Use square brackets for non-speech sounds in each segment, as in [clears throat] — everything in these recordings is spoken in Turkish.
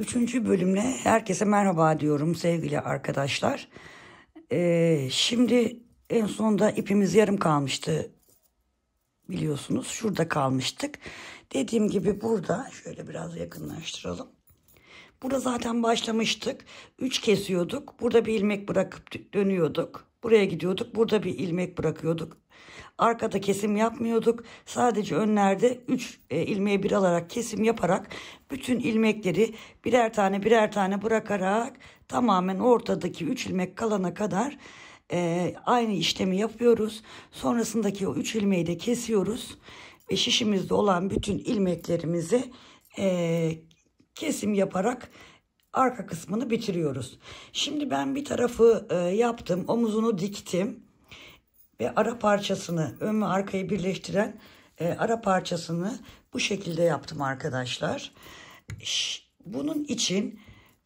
Üçüncü bölümle herkese merhaba diyorum sevgili arkadaşlar. Ee, şimdi en sonda ipimiz yarım kalmıştı biliyorsunuz. Şurada kalmıştık. Dediğim gibi burada şöyle biraz yakınlaştıralım. Burada zaten başlamıştık. Üç kesiyorduk. Burada bir ilmek bırakıp dönüyorduk. Buraya gidiyorduk. Burada bir ilmek bırakıyorduk. Arkada kesim yapmıyorduk. Sadece önlerde 3 e, ilmeği bir alarak kesim yaparak bütün ilmekleri birer tane birer tane bırakarak tamamen ortadaki 3 ilmek kalana kadar e, aynı işlemi yapıyoruz. Sonrasındaki o 3 ilmeği de kesiyoruz. Ve şişimizde olan bütün ilmeklerimizi e, kesim yaparak arka kısmını bitiriyoruz. Şimdi ben bir tarafı e, yaptım. Omuzunu diktim ve ara parçasını ön ve arkayı birleştiren e, ara parçasını bu şekilde yaptım arkadaşlar. Bunun için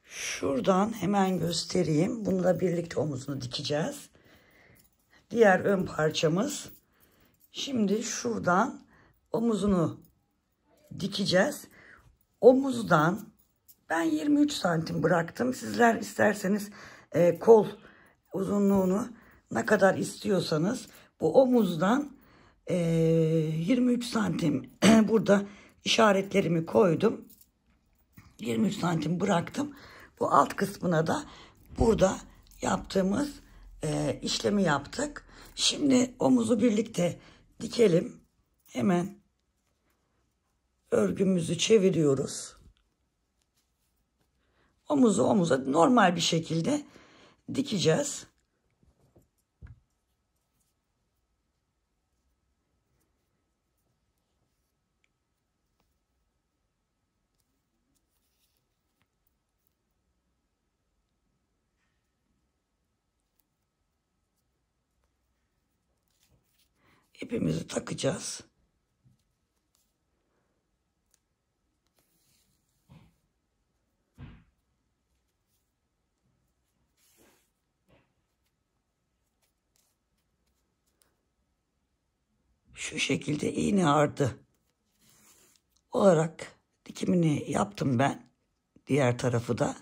şuradan hemen göstereyim. Bunu da birlikte omuzunu dikeceğiz. Diğer ön parçamız. Şimdi şuradan omuzunu dikeceğiz. Omuzdan ben 23 santim bıraktım. Sizler isterseniz e, kol uzunluğunu ne kadar istiyorsanız bu omuzdan e, 23 santim [clears throat] burada işaretlerimi koydum. 23 santim bıraktım. Bu alt kısmına da burada yaptığımız e, işlemi yaptık. Şimdi omuzu birlikte dikelim. Hemen örgümüzü çeviriyoruz. Omuzu omuza normal bir şekilde dikeceğiz. ipimizi takacağız. Şu şekilde iğne ardı olarak dikimini yaptım ben. Diğer tarafı da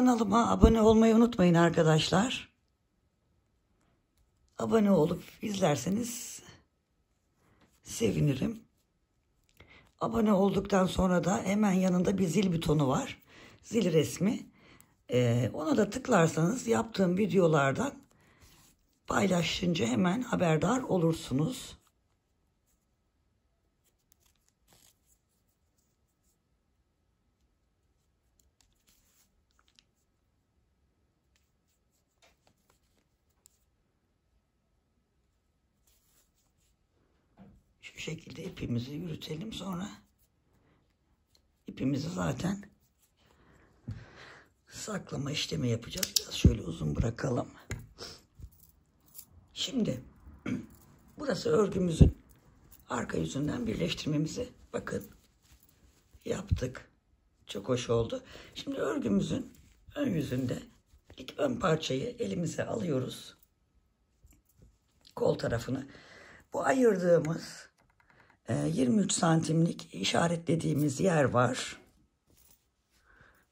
Kanalıma abone olmayı unutmayın arkadaşlar. Abone olup izlerseniz sevinirim. Abone olduktan sonra da hemen yanında bir zil butonu var. Zil resmi. Ee, ona da tıklarsanız yaptığım videolardan paylaşınca hemen haberdar olursunuz. Şu şekilde ipimizi yürütelim sonra ipimizi zaten saklama işlemi yapacağız. Biraz şöyle uzun bırakalım. Şimdi [clears throat] burası örgümüzün arka yüzünden birleştirmemizi bakın yaptık. Çok hoş oldu. Şimdi örgümüzün ön yüzünde ilk ön parçayı elimize alıyoruz. Kol tarafını. Bu ayırdığımız 23 ee, santimlik işaretlediğimiz yer var.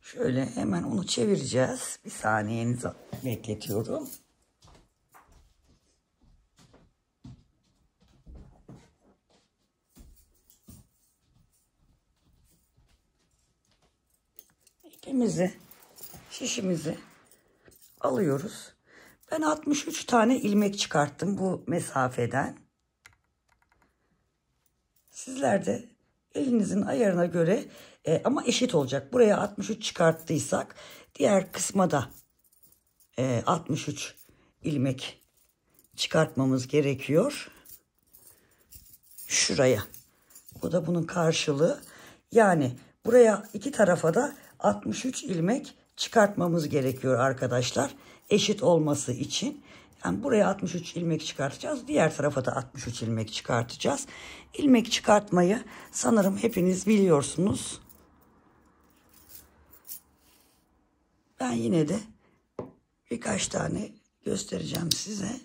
Şöyle hemen onu çevireceğiz. Bir saniyenizi bekletiyorum. İkimizi, şişimizi alıyoruz. Ben 63 tane ilmek çıkarttım bu mesafeden. Sizler de elinizin ayarına göre e, ama eşit olacak. Buraya 63 çıkarttıysak diğer kısma da e, 63 ilmek çıkartmamız gerekiyor. Şuraya. Bu da bunun karşılığı. Yani buraya iki tarafa da 63 ilmek çıkartmamız gerekiyor arkadaşlar. Eşit olması için. Yani buraya 63 ilmek çıkartacağız. Diğer tarafa da 63 ilmek çıkartacağız. İlmek çıkartmayı sanırım hepiniz biliyorsunuz. Ben yine de birkaç tane göstereceğim size.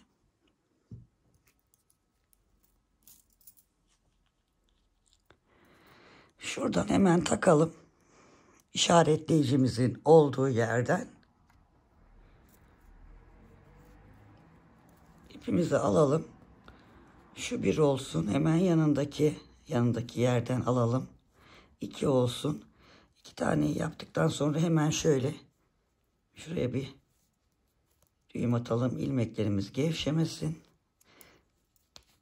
Şuradan hemen takalım. İşaretleyicimizin olduğu yerden. ipimizi alalım. Şu bir olsun. Hemen yanındaki yanındaki yerden alalım. İki olsun. İki tane yaptıktan sonra hemen şöyle şuraya bir düğüm atalım. ilmeklerimiz gevşemesin.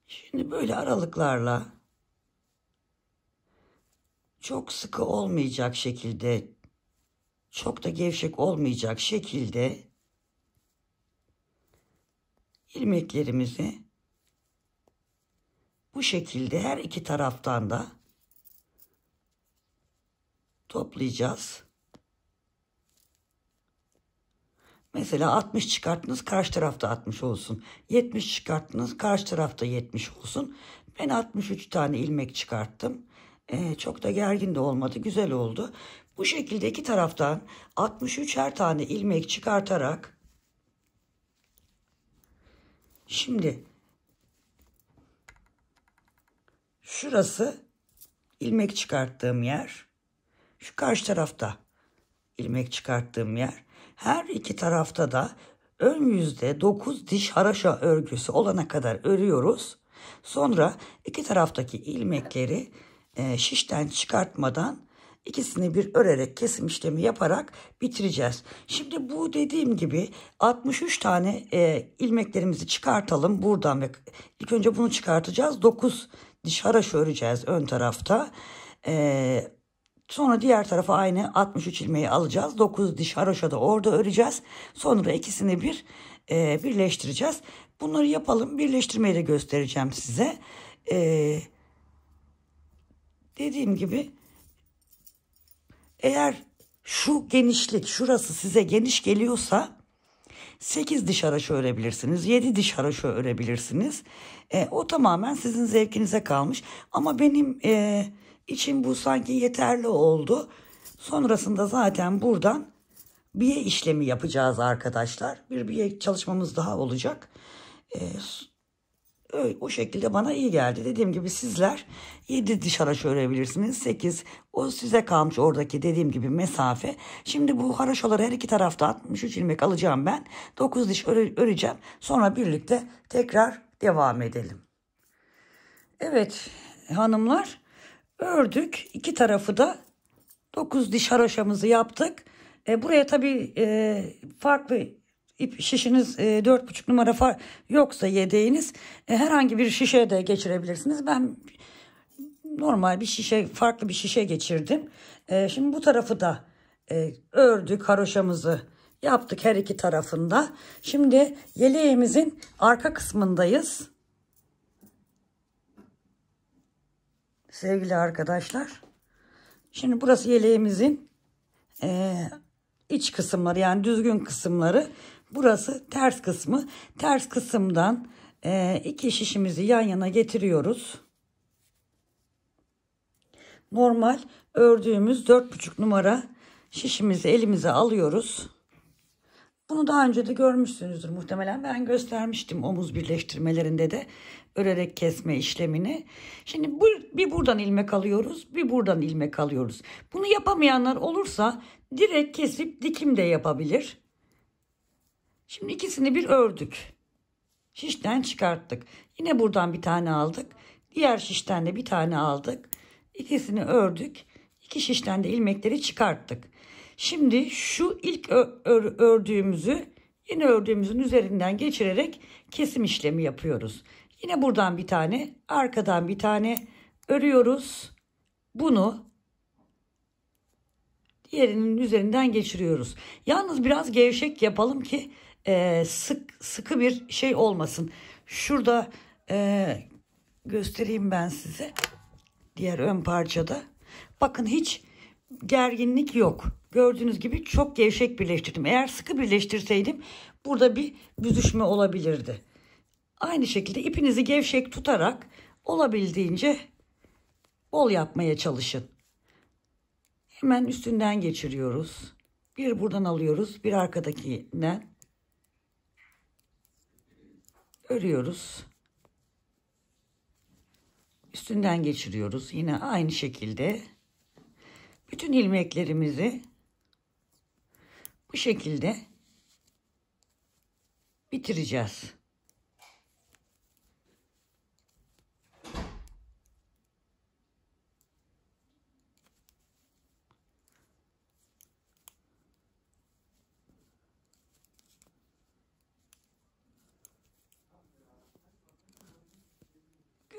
Şimdi böyle aralıklarla çok sıkı olmayacak şekilde çok da gevşek olmayacak şekilde ilmeklerimizi bu şekilde her iki taraftan da toplayacağız. Mesela 60 çıkarttınız karşı tarafta 60 olsun. 70 çıkarttınız karşı tarafta 70 olsun. Ben 63 tane ilmek çıkarttım. Ee, çok da gergin de olmadı. Güzel oldu. Bu şekilde iki taraftan 63 her tane ilmek çıkartarak Şimdi şurası ilmek çıkarttığım yer. Şu karşı tarafta ilmek çıkarttığım yer. Her iki tarafta da ön yüzde 9 diş haraşa örgüsü olana kadar örüyoruz. Sonra iki taraftaki ilmekleri e, şişten çıkartmadan İkisini bir örerek kesim işlemi yaparak bitireceğiz. Şimdi bu dediğim gibi 63 tane e, ilmeklerimizi çıkartalım buradan ve ilk önce bunu çıkartacağız. 9 diş haraş öreceğiz ön tarafta. E, sonra diğer tarafa aynı 63 ilmeği alacağız. 9 diş haroşa da orada öreceğiz. Sonra ikisini bir e, birleştireceğiz. Bunları yapalım. Birleştirmeyi de göstereceğim size. E, dediğim gibi eğer şu genişlik şurası size geniş geliyorsa 8 diş haraç örebilirsiniz. 7 diş haraç örebilirsiniz. E, o tamamen sizin zevkinize kalmış. Ama benim e, için bu sanki yeterli oldu. Sonrasında zaten buradan biye işlemi yapacağız arkadaşlar. Bir biye çalışmamız daha olacak. E, Öyle, o şekilde bana iyi geldi. Dediğim gibi sizler 7 dışarı örebilirsiniz. 8 o size kalmış oradaki dediğim gibi mesafe. Şimdi bu haraşoları her iki taraftan 3 ilmek alacağım ben. 9 diş öre, öreceğim. Sonra birlikte tekrar devam edelim. Evet hanımlar ördük. iki tarafı da 9 diş haraşamızı yaptık. E, buraya tabii e, farklı ip şişiniz e, buçuk numara far yoksa yedeğiniz e, herhangi bir şişeye de geçirebilirsiniz. Ben normal bir şişe farklı bir şişe geçirdim. E, şimdi bu tarafı da e, ördük haroşamızı yaptık her iki tarafında. Şimdi yeleğimizin arka kısmındayız. Sevgili arkadaşlar. Şimdi burası yeleğimizin e, iç kısımları yani düzgün kısımları. Burası ters kısmı. Ters kısımdan e, iki şişimizi yan yana getiriyoruz. Normal ördüğümüz 4,5 numara şişimizi elimize alıyoruz. Bunu daha önce de görmüşsünüzdür muhtemelen. Ben göstermiştim omuz birleştirmelerinde de örerek kesme işlemini. Şimdi bu, bir buradan ilmek alıyoruz, bir buradan ilmek alıyoruz. Bunu yapamayanlar olursa direkt kesip dikim de yapabilir. Şimdi ikisini bir ördük. Şişten çıkarttık. Yine buradan bir tane aldık. Diğer şişten de bir tane aldık. İkisini ördük. İki şişten de ilmekleri çıkarttık. Şimdi şu ilk ördüğümüzü yine ördüğümüzün üzerinden geçirerek kesim işlemi yapıyoruz. Yine buradan bir tane, arkadan bir tane örüyoruz. Bunu diğerinin üzerinden geçiriyoruz. Yalnız biraz gevşek yapalım ki e, sık sıkı bir şey olmasın. Şurada e, göstereyim ben size. Diğer ön parçada. Bakın hiç gerginlik yok. Gördüğünüz gibi çok gevşek birleştirdim. Eğer sıkı birleştirseydim burada bir büzüşme olabilirdi. Aynı şekilde ipinizi gevşek tutarak olabildiğince bol yapmaya çalışın. Hemen üstünden geçiriyoruz. Bir buradan alıyoruz, bir arkadakinden örüyoruz. Üstünden geçiriyoruz. Yine aynı şekilde bütün ilmeklerimizi bu şekilde bitireceğiz.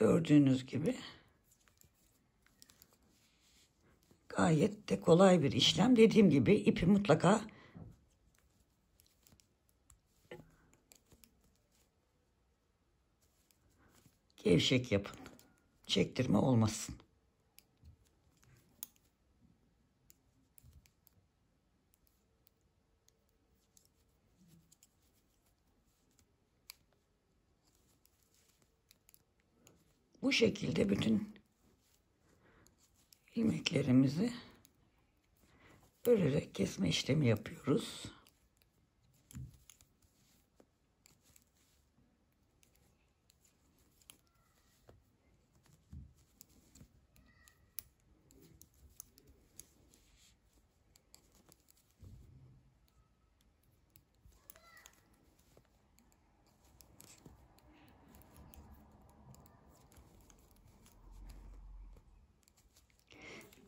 Gördüğünüz gibi gayet de kolay bir işlem. Dediğim gibi ipi mutlaka gevşek yapın. Çektirme olmasın. Bu şekilde bütün ilmeklerimizi örerek kesme işlemi yapıyoruz.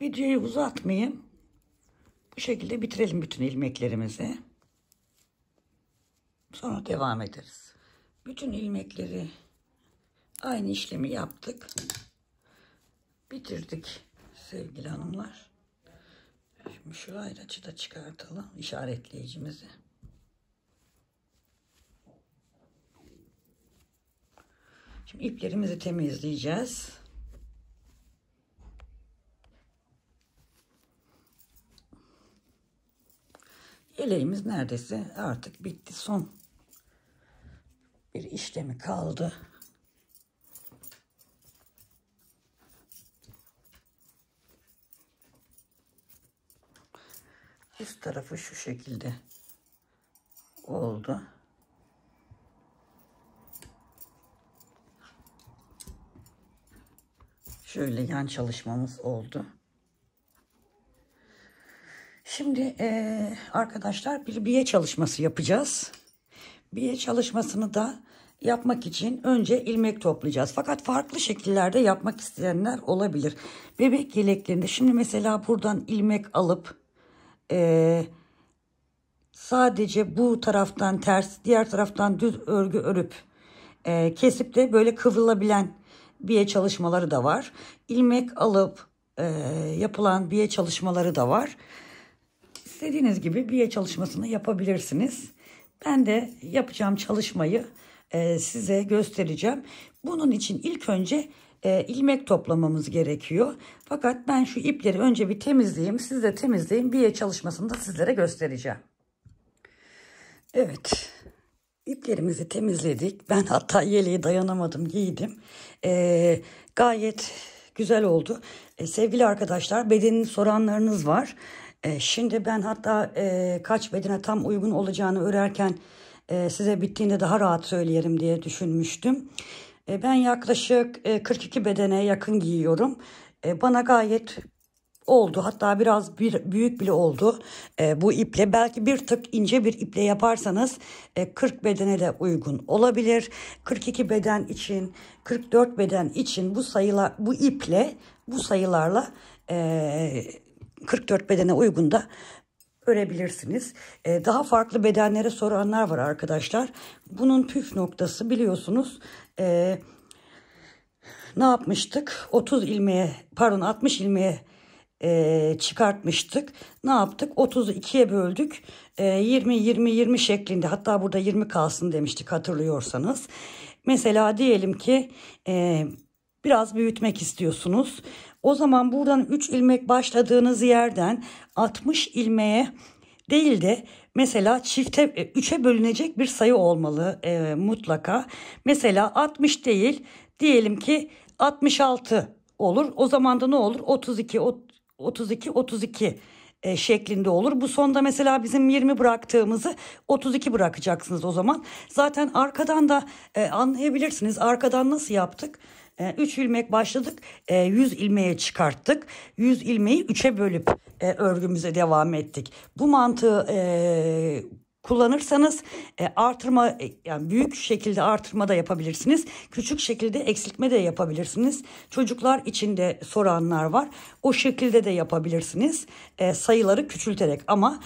Videoyu uzatmayayım. Bu şekilde bitirelim bütün ilmeklerimizi. Sonra devam ederiz. Bütün ilmekleri aynı işlemi yaptık. Bitirdik sevgili hanımlar. Şimdi şu ayracı da çıkartalım işaretleyicimizi. Şimdi iplerimizi temizleyeceğiz. Yeleğimiz neredeyse artık bitti. Son bir işlemi kaldı. Üst tarafı şu şekilde oldu. Şöyle yan çalışmamız oldu. Şimdi e, arkadaşlar bir biye çalışması yapacağız. Biye çalışmasını da yapmak için önce ilmek toplayacağız. Fakat farklı şekillerde yapmak isteyenler olabilir. Bebek yeleklerinde şimdi mesela buradan ilmek alıp e, sadece bu taraftan ters diğer taraftan düz örgü örüp e, kesip de böyle kıvrılabilen biye çalışmaları da var. İlmek alıp e, yapılan biye çalışmaları da var istediğiniz gibi biye çalışmasını yapabilirsiniz. Ben de yapacağım çalışmayı e, size göstereceğim. Bunun için ilk önce e, ilmek toplamamız gerekiyor. Fakat ben şu ipleri önce bir temizleyeyim. Siz de temizleyin. Biye çalışmasını da sizlere göstereceğim. Evet. İplerimizi temizledik. Ben hatta yeleği dayanamadım giydim. E, gayet güzel oldu. E, sevgili arkadaşlar bedenin soranlarınız var. Ee, şimdi ben hatta e, kaç bedene tam uygun olacağını örerken e, size bittiğinde daha rahat söyleyelim diye düşünmüştüm. E, ben yaklaşık 42 bedene yakın giyiyorum. bana gayet oldu. Hatta biraz bir, büyük bile oldu bu iple. Belki bir tık ince bir iple yaparsanız 40 bedene de uygun olabilir. 42 beden için, 44 beden için bu sayılar, bu iple, bu sayılarla e, 44 bedene uygun da örebilirsiniz. Ee, daha farklı bedenlere soranlar var arkadaşlar. Bunun püf noktası biliyorsunuz e, ne yapmıştık? 30 ilmeğe pardon 60 ilmeğe e, çıkartmıştık. Ne yaptık? 30'u 2'ye böldük. E, 20 20 20 şeklinde hatta burada 20 kalsın demiştik hatırlıyorsanız. Mesela diyelim ki e, biraz büyütmek istiyorsunuz. O zaman buradan 3 ilmek başladığınız yerden 60 ilmeğe değil de mesela çifte 3'e bölünecek bir sayı olmalı e, mutlaka. Mesela 60 değil diyelim ki 66 olur. O zaman da ne olur? 32 32 32 e, şeklinde olur. Bu sonda mesela bizim 20 bıraktığımızı 32 bırakacaksınız o zaman. Zaten arkadan da e, anlayabilirsiniz. Arkadan nasıl yaptık? 3 e, ilmek başladık. 100 e, ilmeğe çıkarttık. 100 ilmeği 3'e bölüp e, örgümüze devam ettik. Bu mantığı kullanırsanız artırma yani büyük şekilde artırma da yapabilirsiniz. Küçük şekilde eksiltme de yapabilirsiniz. Çocuklar içinde soranlar var. O şekilde de yapabilirsiniz. sayıları küçülterek ama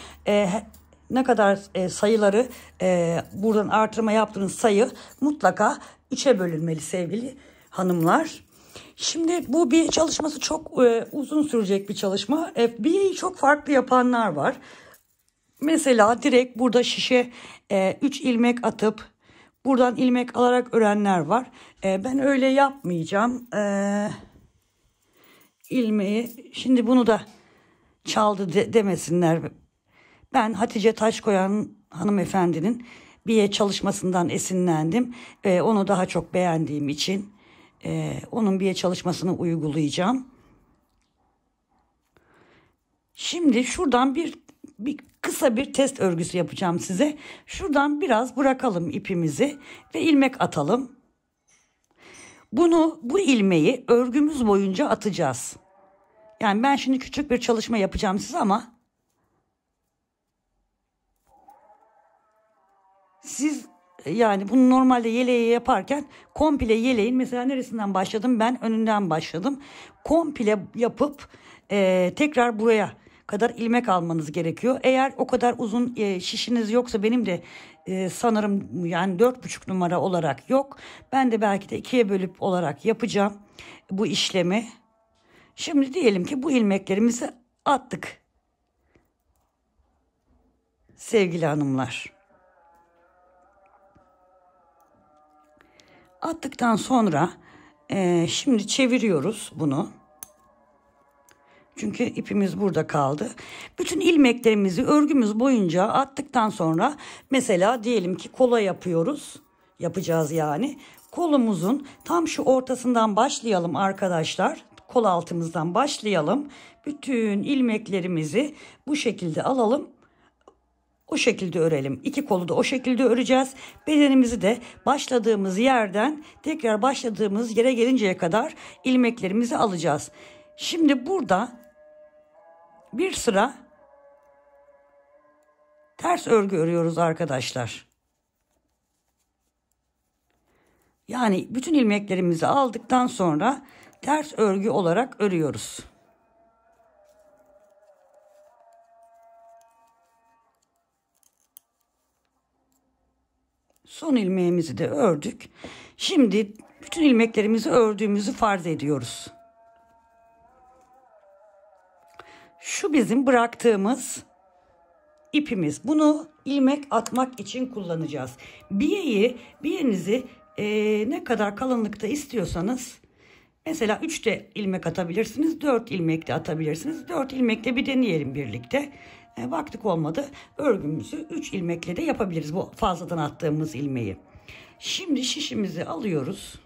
ne kadar sayıları buradan artırma yaptığınız sayı mutlaka 3'e bölünmeli sevgili hanımlar. Şimdi bu bir çalışması çok e, uzun sürecek bir çalışma. FBA'yı e, çok farklı yapanlar var. Mesela direkt burada şişe 3 e, ilmek atıp buradan ilmek alarak örenler var. E, ben öyle yapmayacağım. E, ilmeği şimdi bunu da çaldı de, demesinler. Ben Hatice Taşkoyan hanımefendinin bir çalışmasından esinlendim. E, onu daha çok beğendiğim için e, onun bir çalışmasını uygulayacağım. Şimdi şuradan bir, bir kısa bir test örgüsü yapacağım size. Şuradan biraz bırakalım ipimizi ve ilmek atalım. Bunu bu ilmeği örgümüz boyunca atacağız. Yani ben şimdi küçük bir çalışma yapacağım size ama siz e, yani bunu normalde yeleği yaparken komple yeleğin mesela neresinden başladım ben önünden başladım. Komple yapıp e, tekrar buraya kadar ilmek almanız gerekiyor. Eğer o kadar uzun e, şişiniz yoksa benim de e, sanırım yani dört buçuk numara olarak yok. Ben de belki de ikiye bölüp olarak yapacağım bu işlemi. Şimdi diyelim ki bu ilmeklerimizi attık. Sevgili hanımlar. Attıktan sonra e, şimdi çeviriyoruz bunu. Çünkü ipimiz burada kaldı. Bütün ilmeklerimizi örgümüz boyunca attıktan sonra mesela diyelim ki kola yapıyoruz. Yapacağız yani. Kolumuzun tam şu ortasından başlayalım arkadaşlar. Kol altımızdan başlayalım. Bütün ilmeklerimizi bu şekilde alalım o şekilde örelim. İki kolu da o şekilde öreceğiz. Bedenimizi de başladığımız yerden tekrar başladığımız yere gelinceye kadar ilmeklerimizi alacağız. Şimdi burada bir sıra ters örgü örüyoruz arkadaşlar. Yani bütün ilmeklerimizi aldıktan sonra ters örgü olarak örüyoruz. Son ilmeğimizi de ördük. Şimdi bütün ilmeklerimizi ördüğümüzü farz ediyoruz. Şu bizim bıraktığımız ipimiz. Bunu ilmek atmak için kullanacağız. Biyeyi, biyenizi e, ne kadar kalınlıkta istiyorsanız mesela 3 de ilmek atabilirsiniz, 4 ilmek de atabilirsiniz. 4 ilmekle bir deneyelim birlikte e, baktık olmadı. Örgümüzü 3 ilmekle de yapabiliriz bu fazladan attığımız ilmeği. Şimdi şişimizi alıyoruz.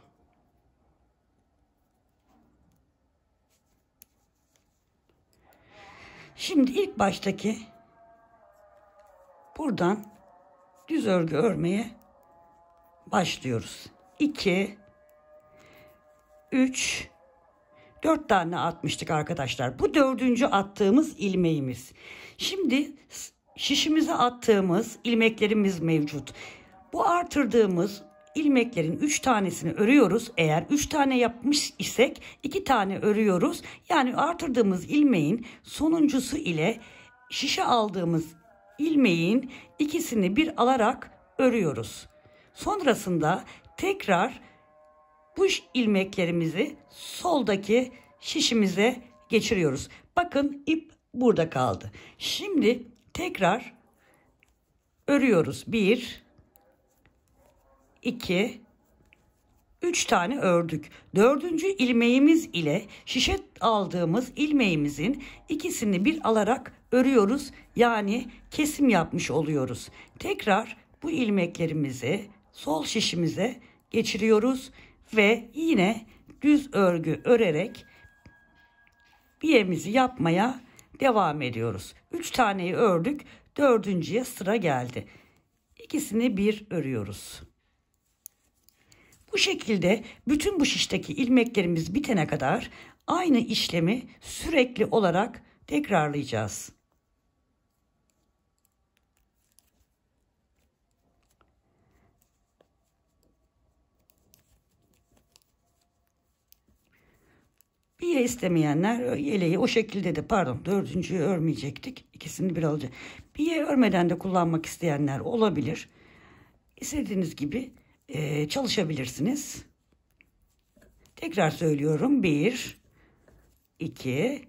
Şimdi ilk baştaki buradan düz örgü örmeye başlıyoruz. 2 3 4 tane atmıştık arkadaşlar. Bu dördüncü attığımız ilmeğimiz. Şimdi şişimize attığımız ilmeklerimiz mevcut. Bu artırdığımız ilmeklerin 3 tanesini örüyoruz. Eğer 3 tane yapmış isek 2 tane örüyoruz. Yani artırdığımız ilmeğin sonuncusu ile şişe aldığımız ilmeğin ikisini bir alarak örüyoruz. Sonrasında tekrar bu ilmeklerimizi soldaki şişimize geçiriyoruz. Bakın ip burada kaldı. Şimdi tekrar örüyoruz. 1 2 3 tane ördük. Dördüncü ilmeğimiz ile şişe aldığımız ilmeğimizin ikisini bir alarak örüyoruz. Yani kesim yapmış oluyoruz. Tekrar bu ilmeklerimizi sol şişimize geçiriyoruz ve yine düz örgü örerek biyemizi yapmaya devam ediyoruz. 3 taneyi ördük. Dördüncüye sıra geldi. İkisini bir örüyoruz. Bu şekilde bütün bu şişteki ilmeklerimiz bitene kadar aynı işlemi sürekli olarak tekrarlayacağız. Bir istemeyenler yeleği o şekilde de pardon dördüncüyü örmeyecektik. İkisini bir alacağız. Biye örmeden de kullanmak isteyenler olabilir. İstediğiniz gibi e, çalışabilirsiniz. Tekrar söylüyorum. Bir, iki,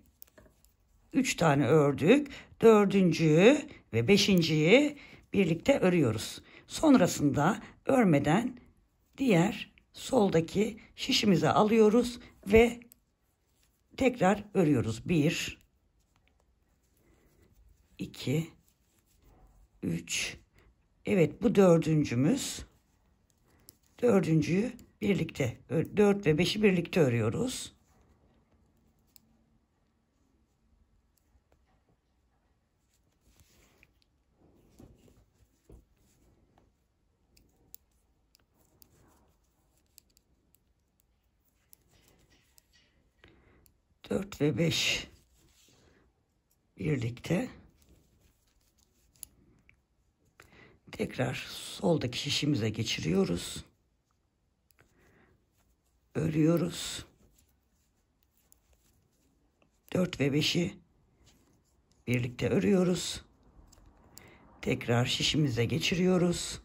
üç tane ördük. Dördüncüyü ve beşinciyi birlikte örüyoruz. Sonrasında örmeden diğer soldaki şişimize alıyoruz ve tekrar örüyoruz. 1 2 3 Evet bu dördüncümüz. Dördüncüyü birlikte 4 ve 5'i birlikte örüyoruz. 4 ve 5 birlikte tekrar soldaki şişimize geçiriyoruz. Örüyoruz. 4 ve 5'i birlikte örüyoruz. Tekrar şişimize geçiriyoruz.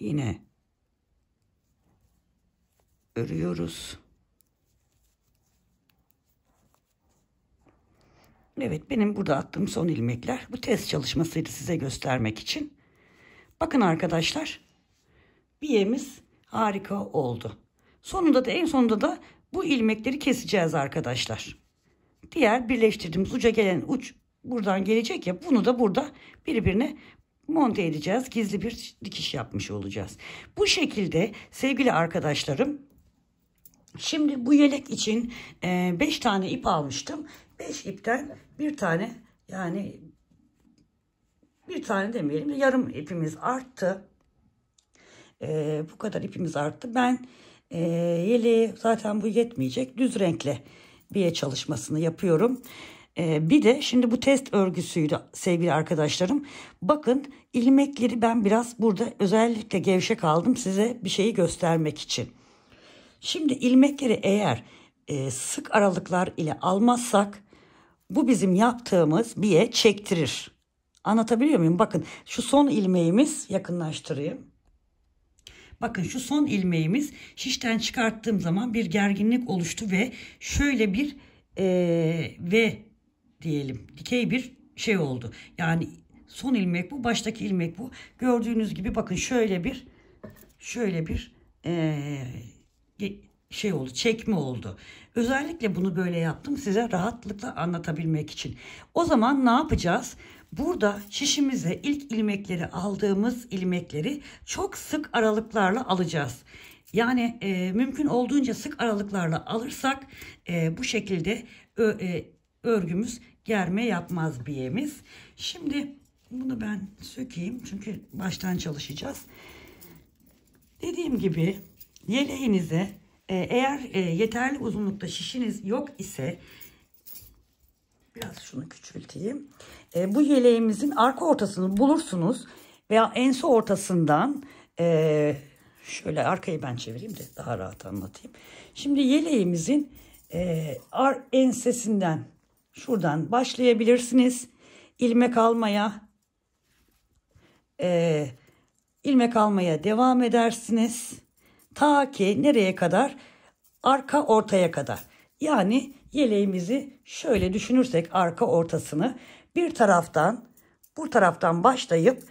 Yine örüyoruz. Evet benim burada attığım son ilmekler. Bu test çalışmasıydı size göstermek için. Bakın arkadaşlar. Biyemiz harika oldu. Sonunda da en sonunda da bu ilmekleri keseceğiz arkadaşlar. Diğer birleştirdiğimiz uca gelen uç buradan gelecek ya bunu da burada birbirine monte edeceğiz. Gizli bir dikiş yapmış olacağız. Bu şekilde sevgili arkadaşlarım Şimdi bu yelek için 5 tane ip almıştım. 5 ipten bir tane yani bir tane demeyelim de yarım ipimiz arttı. Ee, bu kadar ipimiz arttı. Ben e, yeleği zaten bu yetmeyecek düz renkle bir çalışmasını yapıyorum. Ee, bir de şimdi bu test örgüsüydü sevgili arkadaşlarım. Bakın ilmekleri ben biraz burada özellikle gevşek aldım size bir şeyi göstermek için. Şimdi ilmekleri eğer e, sık aralıklar ile almazsak bu bizim yaptığımız biye çektirir. Anlatabiliyor muyum? Bakın şu son ilmeğimiz yakınlaştırayım. Bakın şu son ilmeğimiz şişten çıkarttığım zaman bir gerginlik oluştu ve şöyle bir e, ve diyelim dikey bir şey oldu. Yani son ilmek bu baştaki ilmek bu. Gördüğünüz gibi bakın şöyle bir şöyle bir e, şey oldu, çekme oldu. Özellikle bunu böyle yaptım size rahatlıkla anlatabilmek için. O zaman ne yapacağız? Burada şişimize ilk ilmekleri aldığımız ilmekleri çok sık aralıklarla alacağız. Yani e, mümkün olduğunca sık aralıklarla alırsak e, bu şekilde ö, e, örgümüz germe yapmaz biyemiz. Şimdi bunu ben sökeyim çünkü baştan çalışacağız. Dediğim gibi yeleğinize e, eğer e, yeterli uzunlukta şişiniz yok ise biraz şunu küçülteyim. E, bu yeleğimizin arka ortasını bulursunuz veya ense ortasından şöyle arkayı ben çevireyim de daha rahat anlatayım. Şimdi yeleğimizin e, ar ensesinden şuradan başlayabilirsiniz. İlmek almaya ilmek almaya devam edersiniz. Ta ki nereye kadar? Arka ortaya kadar. Yani yeleğimizi şöyle düşünürsek arka ortasını bir taraftan bu taraftan başlayıp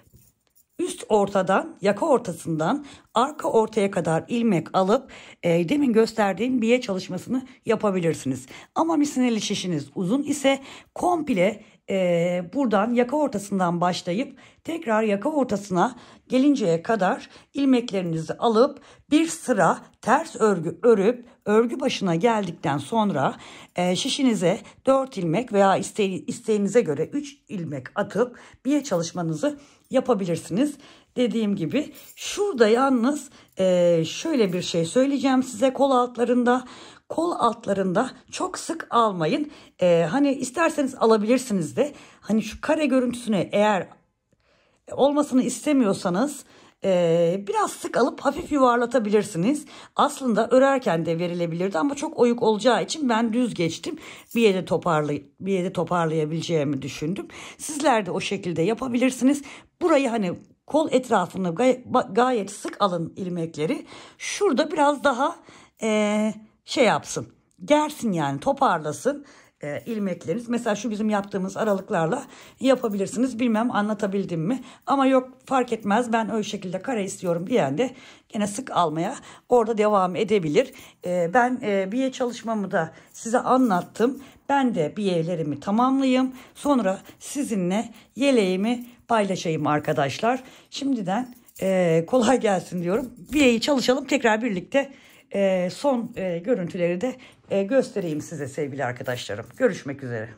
üst ortadan yaka ortasından arka ortaya kadar ilmek alıp e, demin gösterdiğim biye çalışmasını yapabilirsiniz. Ama misineli şişiniz uzun ise komple e, buradan yaka ortasından başlayıp tekrar yaka ortasına gelinceye kadar ilmeklerinizi alıp bir sıra ters örgü örüp örgü başına geldikten sonra e, şişinize 4 ilmek veya iste, isteğinize göre 3 ilmek atıp bir çalışmanızı yapabilirsiniz. Dediğim gibi şurada yalnız e, şöyle bir şey söyleyeceğim size kol altlarında kol altlarında çok sık almayın. Ee, hani isterseniz alabilirsiniz de hani şu kare görüntüsüne eğer olmasını istemiyorsanız e, biraz sık alıp hafif yuvarlatabilirsiniz. Aslında örerken de verilebilirdi ama çok oyuk olacağı için ben düz geçtim. Bir yere, toparlay bir yere toparlayabileceğimi düşündüm. Sizler de o şekilde yapabilirsiniz. Burayı hani kol etrafını gay gayet sık alın ilmekleri. Şurada biraz daha... E, şey yapsın. Gersin yani toparlasın e, ilmekleriniz. Mesela şu bizim yaptığımız aralıklarla yapabilirsiniz. Bilmem anlatabildim mi? Ama yok fark etmez ben öyle şekilde kare istiyorum diyen de yine sık almaya orada devam edebilir. E, ben e, biye çalışmamı da size anlattım. Ben de biyelerimi tamamlayayım. Sonra sizinle yeleğimi paylaşayım arkadaşlar. Şimdiden e, kolay gelsin diyorum. Biyeyi çalışalım tekrar birlikte ee, son e, görüntüleri de e, göstereyim size sevgili arkadaşlarım. Görüşmek üzere.